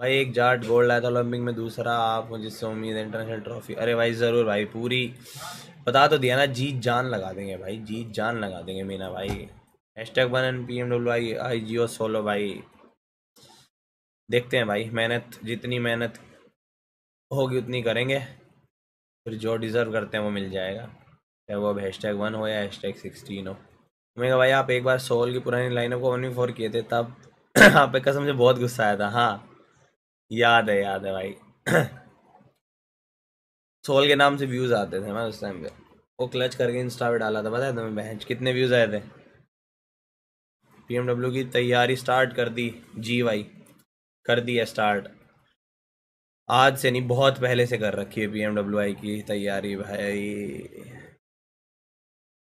भाई एक जाट गोल्ड आया था ओलंपिक में दूसरा आप से उम्मीद है इंटरनेशनल ट्रॉफी अरे भाई ज़रूर भाई पूरी बता तो दिया ना जीत जान लगा देंगे भाई जीत जान लगा देंगे मीना भाई hashtag one N P M W I I G O solo भाई देखते हैं भाई मेहनत जितनी मेहनत होगी उतनी करेंगे फिर जो डिज़र्व करते हैं वो मिल जाएगा चाहे वो अब हैश टैग वन हो या हैश टैग सिक्सटीन हो मैं भाई आप एक बार सोल की पुरानी लाइनअप को वन फोर किए थे तब आप एक कसम से बहुत गुस्सा आया था हाँ याद है याद है भाई सोल के नाम से व्यूज आते थे मैं उस टाइम पे वो क्लच करके इंस्टा पे डाला था पता है तुम्हें बहन कितने व्यूज आए थे पीएमडब्ल्यू की तैयारी स्टार्ट कर दी जी भाई कर दी है स्टार्ट आज से नहीं बहुत पहले से कर रखी है पीएमडब्ल्यू की तैयारी भाई